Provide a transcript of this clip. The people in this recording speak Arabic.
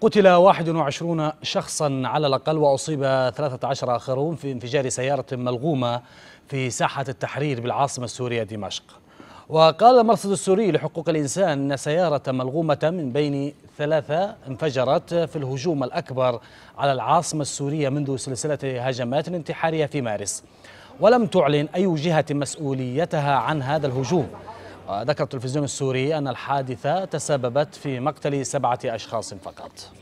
قتل 21 شخصا على الأقل وأصيب 13 آخرون في انفجار سيارة ملغومة في ساحة التحرير بالعاصمة السورية دمشق وقال المرصد السوري لحقوق الإنسان أن سيارة ملغومة من بين ثلاثة انفجرت في الهجوم الأكبر على العاصمة السورية منذ سلسلة هجمات انتحارية في مارس ولم تعلن أي جهة مسؤوليتها عن هذا الهجوم وذكر التلفزيون السوري أن الحادثة تسببت في مقتل سبعة أشخاص فقط